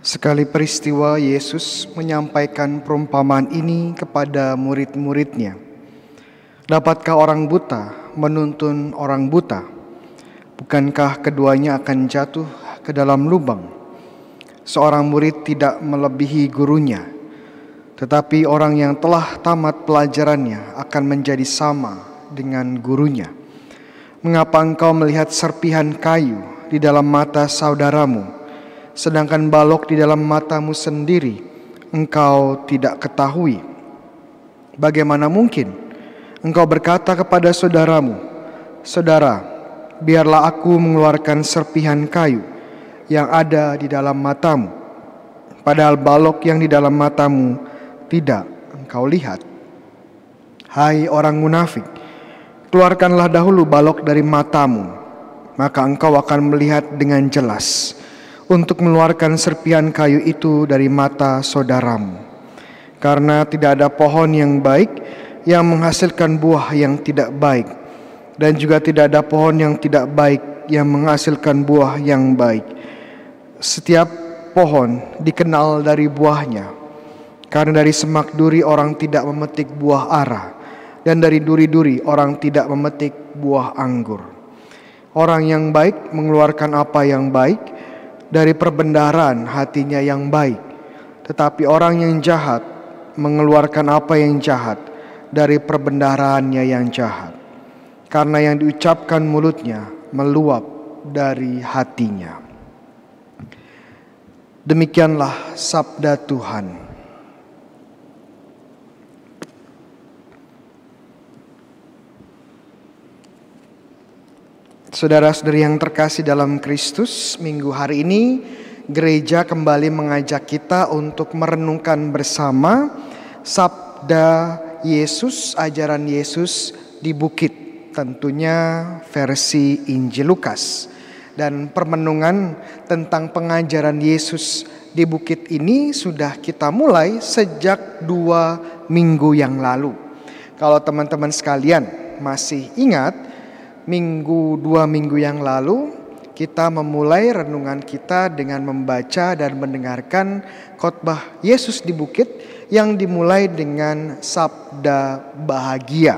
Sekali peristiwa Yesus menyampaikan perumpamaan ini kepada murid-muridnya. Dapatkah orang buta menuntun orang buta? Bukankah keduanya akan jatuh ke dalam lubang? Seorang murid tidak melebihi gurunya, tetapi orang yang telah tamat pelajarannya akan menjadi sama dengan gurunya. Mengapa engkau melihat serpihan kayu di dalam mata saudaramu? sedangkan balok di dalam matamu sendiri engkau tidak ketahui. Bagaimana mungkin engkau berkata kepada saudaramu, "Saudara, biarlah aku mengeluarkan serpihan kayu yang ada di dalam matamu," padahal balok yang di dalam matamu tidak engkau lihat. Hai orang munafik, keluarkanlah dahulu balok dari matamu, maka engkau akan melihat dengan jelas untuk meluarkan serpian kayu itu dari mata saudaramu. Karena tidak ada pohon yang baik yang menghasilkan buah yang tidak baik, dan juga tidak ada pohon yang tidak baik yang menghasilkan buah yang baik. Setiap pohon dikenal dari buahnya, karena dari semak duri orang tidak memetik buah arah, dan dari duri-duri orang tidak memetik buah anggur. Orang yang baik mengeluarkan apa yang baik, dari perbendaran hatinya yang baik, tetapi orang yang jahat mengeluarkan apa yang jahat dari perbendaraannya yang jahat, karena yang diucapkan mulutnya meluap dari hatinya. Demikianlah sabda Tuhan. Saudara-saudari yang terkasih dalam Kristus, minggu hari ini gereja kembali mengajak kita untuk merenungkan bersama sabda Yesus, ajaran Yesus di bukit, tentunya versi Injil Lukas. Dan permenungan tentang pengajaran Yesus di bukit ini sudah kita mulai sejak dua minggu yang lalu. Kalau teman-teman sekalian masih ingat, minggu dua minggu yang lalu kita memulai renungan kita dengan membaca dan mendengarkan khotbah Yesus di bukit yang dimulai dengan sabda bahagia.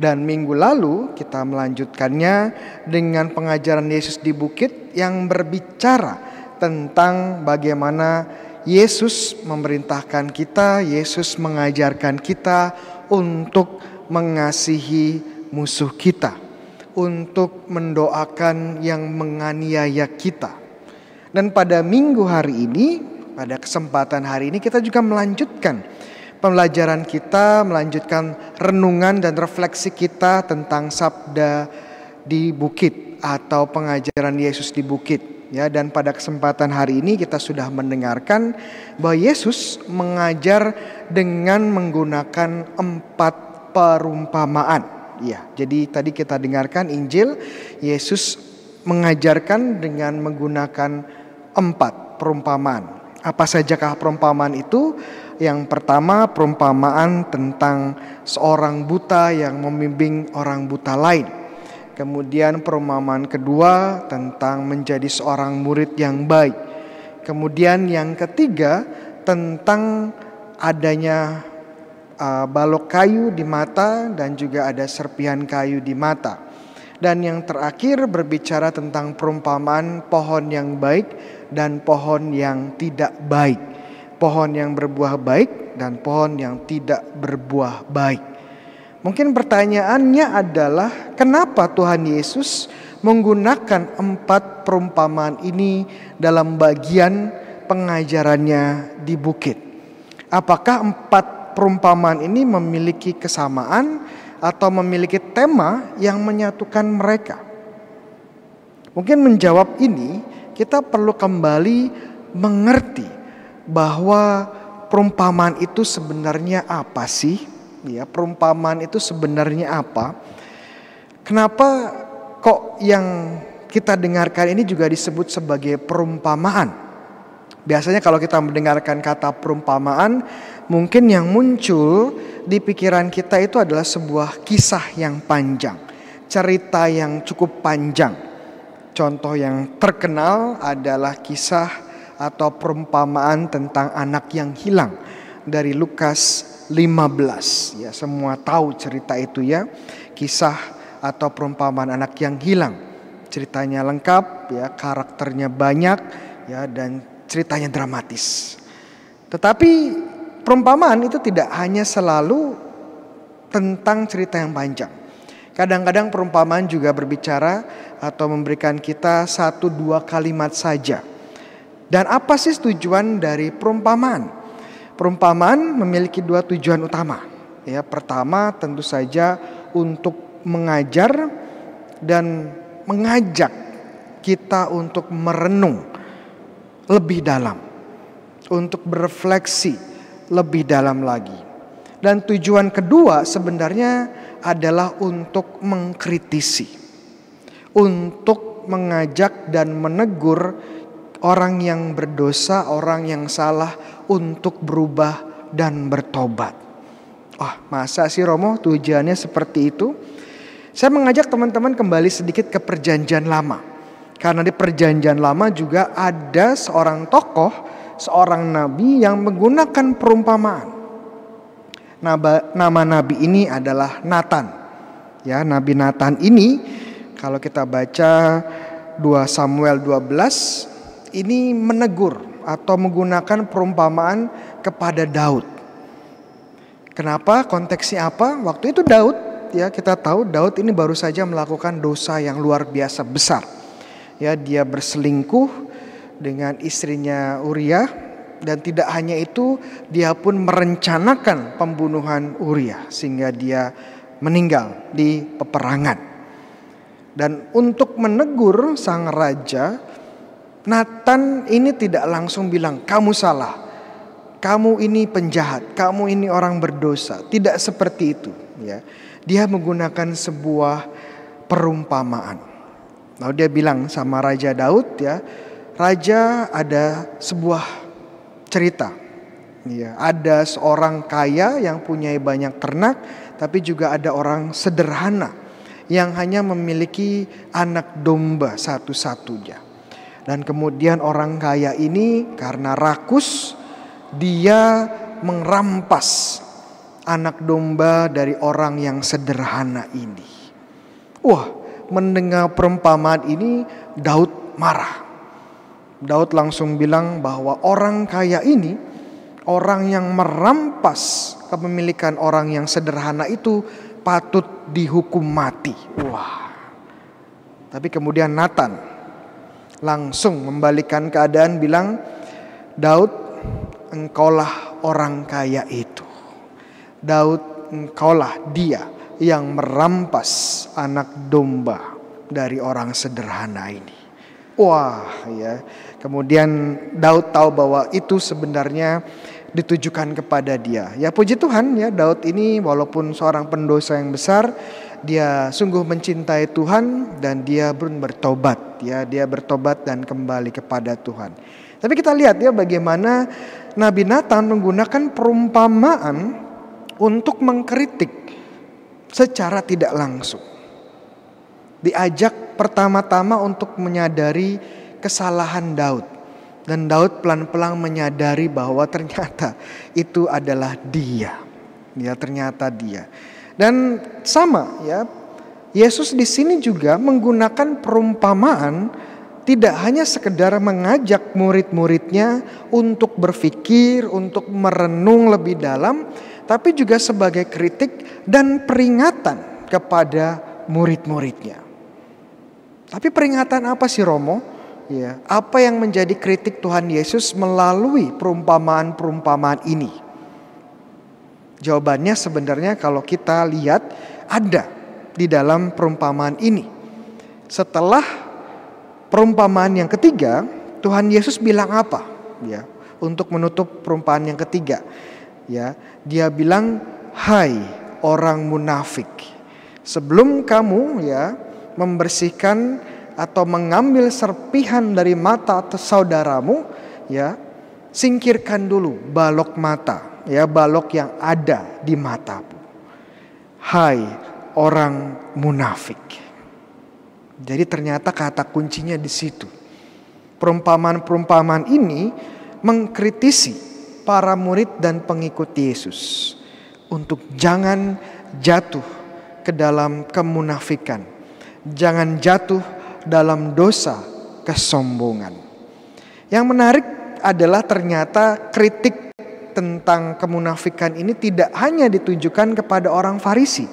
Dan minggu lalu kita melanjutkannya dengan pengajaran Yesus di bukit yang berbicara tentang bagaimana Yesus memerintahkan kita, Yesus mengajarkan kita untuk mengasihi musuh kita untuk mendoakan yang menganiaya kita. Dan pada minggu hari ini, pada kesempatan hari ini kita juga melanjutkan pembelajaran kita, melanjutkan renungan dan refleksi kita tentang sabda di bukit atau pengajaran Yesus di bukit. Ya, dan pada kesempatan hari ini kita sudah mendengarkan bahwa Yesus mengajar dengan menggunakan empat perumpamaan. Iya, jadi tadi kita dengarkan Injil Yesus mengajarkan dengan menggunakan empat perumpamaan. Apa sajakah perumpamaan itu? Yang pertama perumpamaan tentang seorang buta yang membimbing orang buta lain. Kemudian perumpamaan kedua tentang menjadi seorang murid yang baik. Kemudian yang ketiga tentang adanya uh, balok kayu di mata dan juga ada serpihan kayu di mata. Dan yang terakhir berbicara tentang perumpamaan pohon yang baik dan pohon yang tidak baik. Pohon yang berbuah baik dan pohon yang tidak berbuah baik. Mungkin pertanyaannya adalah kenapa Tuhan Yesus menggunakan empat perumpamaan ini dalam bagian pengajarannya di bukit. Apakah empat perumpamaan ini memiliki kesamaan atau memiliki tema yang menyatukan mereka. Mungkin menjawab ini, kita perlu kembali mengerti bahwa perumpamaan itu sebenarnya apa sih? Ya, perumpamaan itu sebenarnya apa? Kenapa kok yang kita dengarkan ini juga disebut sebagai perumpamaan? Biasanya kalau kita mendengarkan kata perumpamaan, mungkin yang muncul di pikiran kita itu adalah sebuah kisah yang panjang, cerita yang cukup panjang. Contoh yang terkenal adalah kisah atau perumpamaan tentang anak yang hilang dari Lukas 15. Ya, semua tahu cerita itu ya. Kisah atau perumpamaan anak yang hilang. Ceritanya lengkap ya, karakternya banyak ya dan ceritanya dramatis. Tetapi perumpamaan itu tidak hanya selalu tentang cerita yang panjang. Kadang-kadang perumpamaan juga berbicara atau memberikan kita satu dua kalimat saja. Dan apa sih tujuan dari perumpamaan? Perumpamaan memiliki dua tujuan utama. Ya, pertama tentu saja untuk mengajar dan mengajak kita untuk merenung lebih dalam, untuk berefleksi lebih dalam lagi. Dan tujuan kedua sebenarnya adalah untuk mengkritisi, untuk mengajak dan menegur orang yang berdosa, orang yang salah untuk berubah dan bertobat. Wah, oh, masa sih Romo tujuannya seperti itu? Saya mengajak teman-teman kembali sedikit ke perjanjian lama karena di perjanjian lama juga ada seorang tokoh, seorang nabi yang menggunakan perumpamaan. Nama, nama nabi ini adalah Nathan. Ya, Nabi Nathan ini kalau kita baca 2 Samuel 12 ini menegur atau menggunakan perumpamaan kepada Daud. Kenapa? Konteksnya apa? Waktu itu Daud ya kita tahu Daud ini baru saja melakukan dosa yang luar biasa besar ya dia berselingkuh dengan istrinya Uria dan tidak hanya itu dia pun merencanakan pembunuhan Uria sehingga dia meninggal di peperangan. Dan untuk menegur sang raja, Nathan ini tidak langsung bilang kamu salah. Kamu ini penjahat, kamu ini orang berdosa. Tidak seperti itu, ya. Dia menggunakan sebuah perumpamaan. Lalu dia bilang sama Raja Daud ya, Raja ada sebuah cerita. Ya, ada seorang kaya yang punya banyak ternak, tapi juga ada orang sederhana yang hanya memiliki anak domba satu-satunya. Dan kemudian orang kaya ini karena rakus dia merampas anak domba dari orang yang sederhana ini. Wah, mendengar perempamaan ini Daud marah. Daud langsung bilang bahwa orang kaya ini orang yang merampas kepemilikan orang yang sederhana itu patut dihukum mati. Wah. Tapi kemudian Nathan langsung membalikkan keadaan bilang, "Daud, engkaulah orang kaya itu. Daud, engkaulah dia yang merampas anak domba dari orang sederhana ini. Wah, ya. Kemudian Daud tahu bahwa itu sebenarnya ditujukan kepada dia. Ya puji Tuhan ya Daud ini walaupun seorang pendosa yang besar dia sungguh mencintai Tuhan dan dia pun bertobat ya dia bertobat dan kembali kepada Tuhan. Tapi kita lihat ya bagaimana Nabi Nathan menggunakan perumpamaan untuk mengkritik secara tidak langsung. Diajak pertama-tama untuk menyadari kesalahan Daud. Dan Daud pelan-pelan menyadari bahwa ternyata itu adalah dia. Ya ternyata dia. Dan sama ya, Yesus di sini juga menggunakan perumpamaan tidak hanya sekedar mengajak murid-muridnya untuk berpikir, untuk merenung lebih dalam, tapi juga sebagai kritik dan peringatan kepada murid-muridnya. Tapi peringatan apa sih Romo? Ya, apa yang menjadi kritik Tuhan Yesus melalui perumpamaan-perumpamaan ini? Jawabannya sebenarnya kalau kita lihat ada di dalam perumpamaan ini. Setelah perumpamaan yang ketiga, Tuhan Yesus bilang apa? Ya, untuk menutup perumpamaan yang ketiga ya dia bilang hai orang munafik sebelum kamu ya membersihkan atau mengambil serpihan dari mata atau saudaramu ya singkirkan dulu balok mata ya balok yang ada di matamu hai orang munafik jadi ternyata kata kuncinya di situ perumpamaan-perumpamaan ini mengkritisi para murid dan pengikut Yesus untuk jangan jatuh ke dalam kemunafikan, jangan jatuh dalam dosa kesombongan. Yang menarik adalah ternyata kritik tentang kemunafikan ini tidak hanya ditujukan kepada orang Farisi.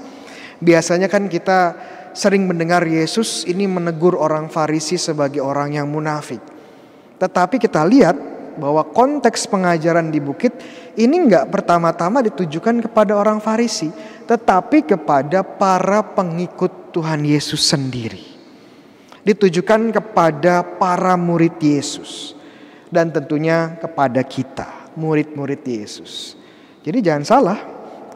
Biasanya kan kita sering mendengar Yesus ini menegur orang Farisi sebagai orang yang munafik. Tetapi kita lihat bahwa konteks pengajaran di bukit ini nggak pertama-tama ditujukan kepada orang Farisi, tetapi kepada para pengikut Tuhan Yesus sendiri. Ditujukan kepada para murid Yesus dan tentunya kepada kita, murid-murid Yesus. Jadi jangan salah,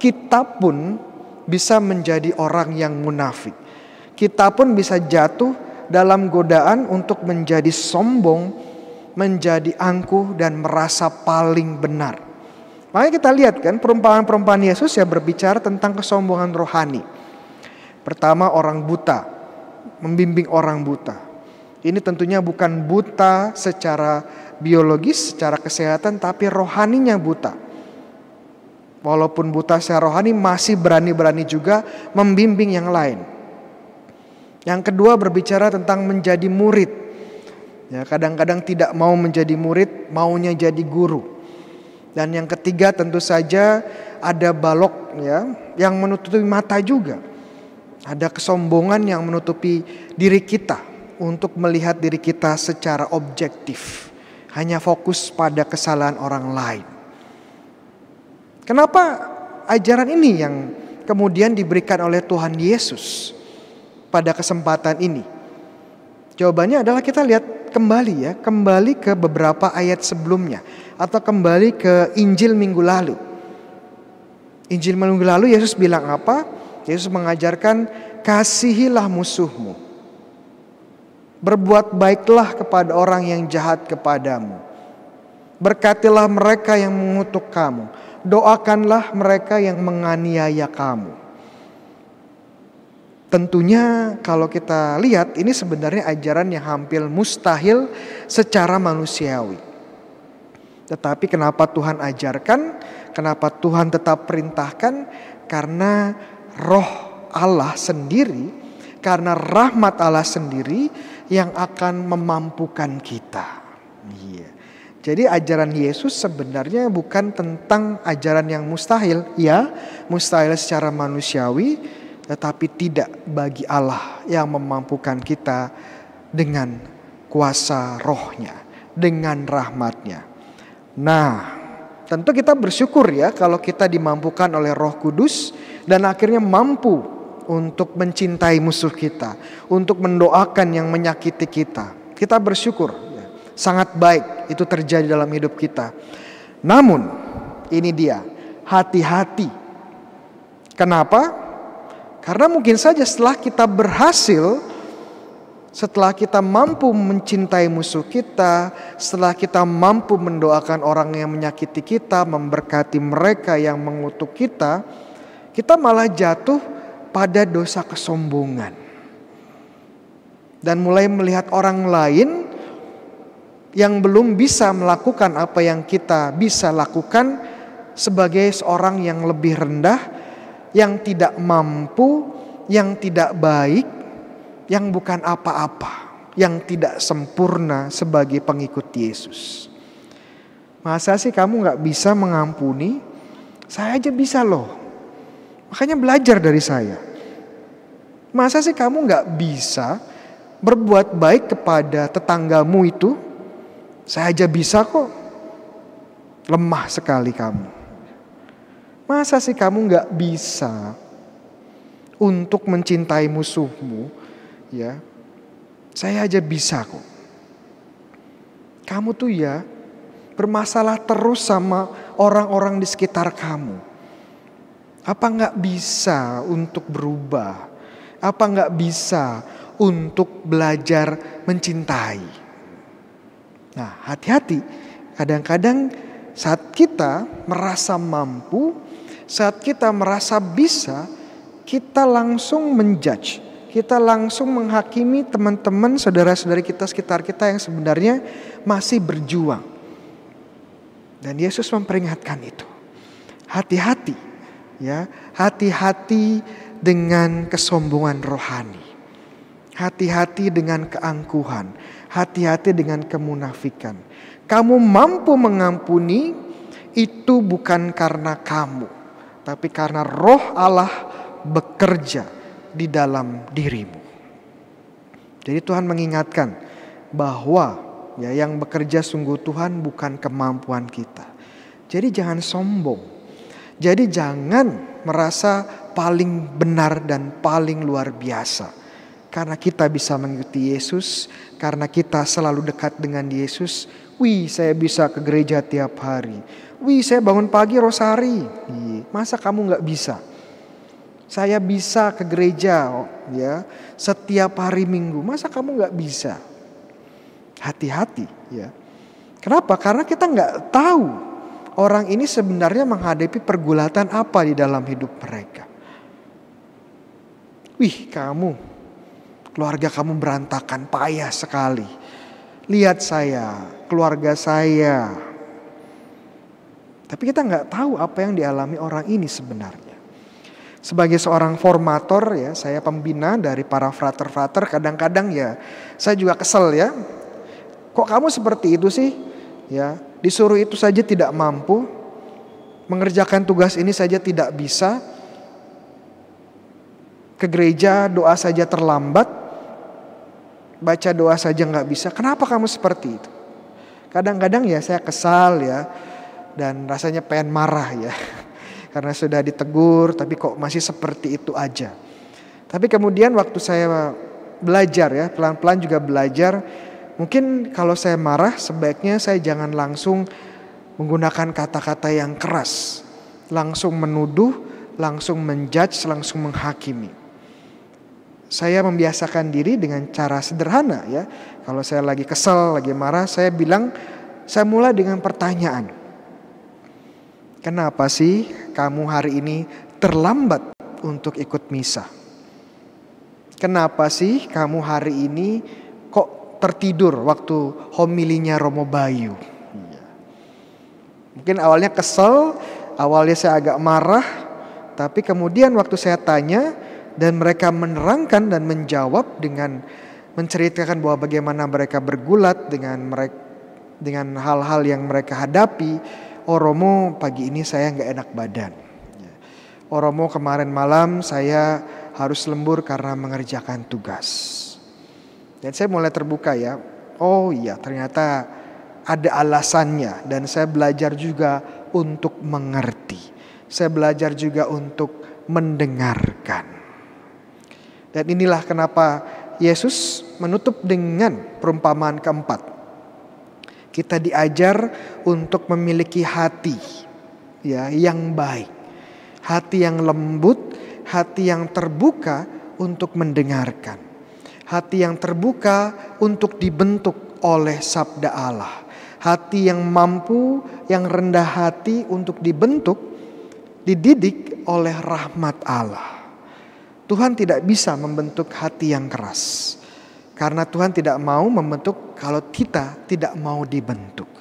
kita pun bisa menjadi orang yang munafik. Kita pun bisa jatuh dalam godaan untuk menjadi sombong menjadi angkuh dan merasa paling benar. Makanya kita lihat kan perumpamaan-perumpamaan Yesus ya berbicara tentang kesombongan rohani. Pertama orang buta, membimbing orang buta. Ini tentunya bukan buta secara biologis, secara kesehatan, tapi rohaninya buta. Walaupun buta secara rohani masih berani-berani juga membimbing yang lain. Yang kedua berbicara tentang menjadi murid. Ya, kadang-kadang tidak mau menjadi murid, maunya jadi guru. Dan yang ketiga tentu saja ada balok ya, yang menutupi mata juga. Ada kesombongan yang menutupi diri kita untuk melihat diri kita secara objektif. Hanya fokus pada kesalahan orang lain. Kenapa ajaran ini yang kemudian diberikan oleh Tuhan Yesus pada kesempatan ini? Jawabannya adalah kita lihat kembali ya, kembali ke beberapa ayat sebelumnya atau kembali ke Injil minggu lalu. Injil minggu lalu Yesus bilang apa? Yesus mengajarkan kasihilah musuhmu. Berbuat baiklah kepada orang yang jahat kepadamu. Berkatilah mereka yang mengutuk kamu. Doakanlah mereka yang menganiaya kamu. Tentunya kalau kita lihat ini sebenarnya ajaran yang hampir mustahil secara manusiawi. Tetapi kenapa Tuhan ajarkan? Kenapa Tuhan tetap perintahkan? Karena roh Allah sendiri, karena rahmat Allah sendiri yang akan memampukan kita. Iya. Jadi ajaran Yesus sebenarnya bukan tentang ajaran yang mustahil, ya, mustahil secara manusiawi, tetapi tidak bagi Allah yang memampukan kita dengan kuasa rohnya, dengan rahmatnya. Nah, tentu kita bersyukur ya kalau kita dimampukan oleh roh kudus dan akhirnya mampu untuk mencintai musuh kita, untuk mendoakan yang menyakiti kita. Kita bersyukur, ya, sangat baik itu terjadi dalam hidup kita. Namun, ini dia, hati-hati. Kenapa? Karena mungkin saja setelah kita berhasil, setelah kita mampu mencintai musuh kita, setelah kita mampu mendoakan orang yang menyakiti kita, memberkati mereka yang mengutuk kita, kita malah jatuh pada dosa kesombongan. Dan mulai melihat orang lain yang belum bisa melakukan apa yang kita bisa lakukan sebagai seorang yang lebih rendah, yang tidak mampu, yang tidak baik, yang bukan apa-apa, yang tidak sempurna sebagai pengikut Yesus. Masa sih kamu nggak bisa mengampuni? Saya aja bisa loh. Makanya belajar dari saya. Masa sih kamu nggak bisa berbuat baik kepada tetanggamu itu? Saya aja bisa kok. Lemah sekali kamu. Masa sih kamu nggak bisa untuk mencintai musuhmu? Ya, saya aja bisa kok. Kamu tuh ya bermasalah terus sama orang-orang di sekitar kamu. Apa nggak bisa untuk berubah? Apa nggak bisa untuk belajar mencintai? Nah, hati-hati. Kadang-kadang saat kita merasa mampu, saat kita merasa bisa, kita langsung menjudge, kita langsung menghakimi teman-teman, saudara-saudari kita sekitar kita yang sebenarnya masih berjuang. Dan Yesus memperingatkan itu. Hati-hati ya, hati-hati dengan kesombongan rohani. Hati-hati dengan keangkuhan, hati-hati dengan kemunafikan. Kamu mampu mengampuni itu bukan karena kamu tapi karena roh Allah bekerja di dalam dirimu. Jadi Tuhan mengingatkan bahwa ya yang bekerja sungguh Tuhan bukan kemampuan kita. Jadi jangan sombong. Jadi jangan merasa paling benar dan paling luar biasa. Karena kita bisa mengikuti Yesus, karena kita selalu dekat dengan Yesus, Wih saya bisa ke gereja tiap hari. Wih saya bangun pagi rosari. Iya, masa kamu nggak bisa? Saya bisa ke gereja ya setiap hari minggu. Masa kamu nggak bisa? Hati-hati ya. Kenapa? Karena kita nggak tahu orang ini sebenarnya menghadapi pergulatan apa di dalam hidup mereka. Wih kamu, keluarga kamu berantakan, payah sekali. Lihat saya, keluarga saya. Tapi kita nggak tahu apa yang dialami orang ini sebenarnya. Sebagai seorang formator ya, saya pembina dari para frater-frater kadang-kadang ya saya juga kesel ya. Kok kamu seperti itu sih? Ya, disuruh itu saja tidak mampu, mengerjakan tugas ini saja tidak bisa, ke gereja doa saja terlambat, baca doa saja nggak bisa. Kenapa kamu seperti itu? Kadang-kadang ya saya kesal ya dan rasanya pengen marah ya. Karena sudah ditegur tapi kok masih seperti itu aja. Tapi kemudian waktu saya belajar ya, pelan-pelan juga belajar, mungkin kalau saya marah sebaiknya saya jangan langsung menggunakan kata-kata yang keras, langsung menuduh, langsung menjudge, langsung menghakimi saya membiasakan diri dengan cara sederhana ya. Kalau saya lagi kesel, lagi marah, saya bilang saya mulai dengan pertanyaan. Kenapa sih kamu hari ini terlambat untuk ikut misa? Kenapa sih kamu hari ini kok tertidur waktu homilinya Romo Bayu? Iya. Mungkin awalnya kesel, awalnya saya agak marah, tapi kemudian waktu saya tanya, dan mereka menerangkan dan menjawab dengan menceritakan bahwa bagaimana mereka bergulat dengan mereka dengan hal-hal yang mereka hadapi. Oromo pagi ini saya nggak enak badan. Ya. Oromo kemarin malam saya harus lembur karena mengerjakan tugas. Dan saya mulai terbuka ya. Oh iya ternyata ada alasannya dan saya belajar juga untuk mengerti. Saya belajar juga untuk mendengarkan. Dan inilah kenapa Yesus menutup dengan perumpamaan keempat. Kita diajar untuk memiliki hati ya yang baik. Hati yang lembut, hati yang terbuka untuk mendengarkan. Hati yang terbuka untuk dibentuk oleh sabda Allah. Hati yang mampu, yang rendah hati untuk dibentuk, dididik oleh rahmat Allah. Tuhan tidak bisa membentuk hati yang keras. Karena Tuhan tidak mau membentuk kalau kita tidak mau dibentuk.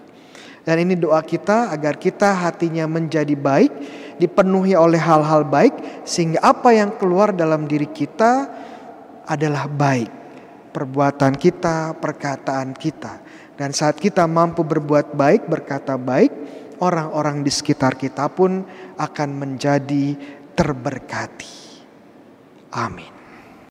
Dan ini doa kita agar kita hatinya menjadi baik, dipenuhi oleh hal-hal baik sehingga apa yang keluar dalam diri kita adalah baik. Perbuatan kita, perkataan kita. Dan saat kita mampu berbuat baik, berkata baik, orang-orang di sekitar kita pun akan menjadi terberkati. Amém.